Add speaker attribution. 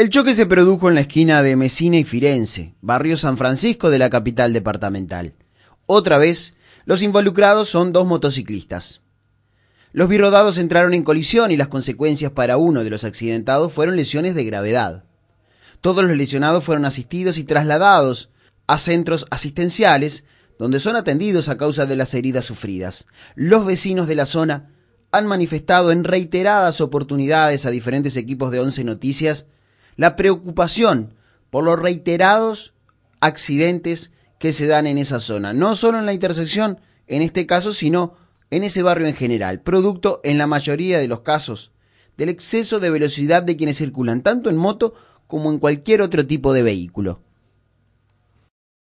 Speaker 1: El choque se produjo en la esquina de Mesina y Firenze, barrio San Francisco de la capital departamental. Otra vez, los involucrados son dos motociclistas. Los birrodados entraron en colisión y las consecuencias para uno de los accidentados fueron lesiones de gravedad. Todos los lesionados fueron asistidos y trasladados a centros asistenciales, donde son atendidos a causa de las heridas sufridas. Los vecinos de la zona han manifestado en reiteradas oportunidades a diferentes equipos de Once Noticias la preocupación por los reiterados accidentes que se dan en esa zona, no solo en la intersección en este caso, sino en ese barrio en general, producto en la mayoría de los casos del exceso de velocidad de quienes circulan tanto en moto como en cualquier otro tipo de vehículo.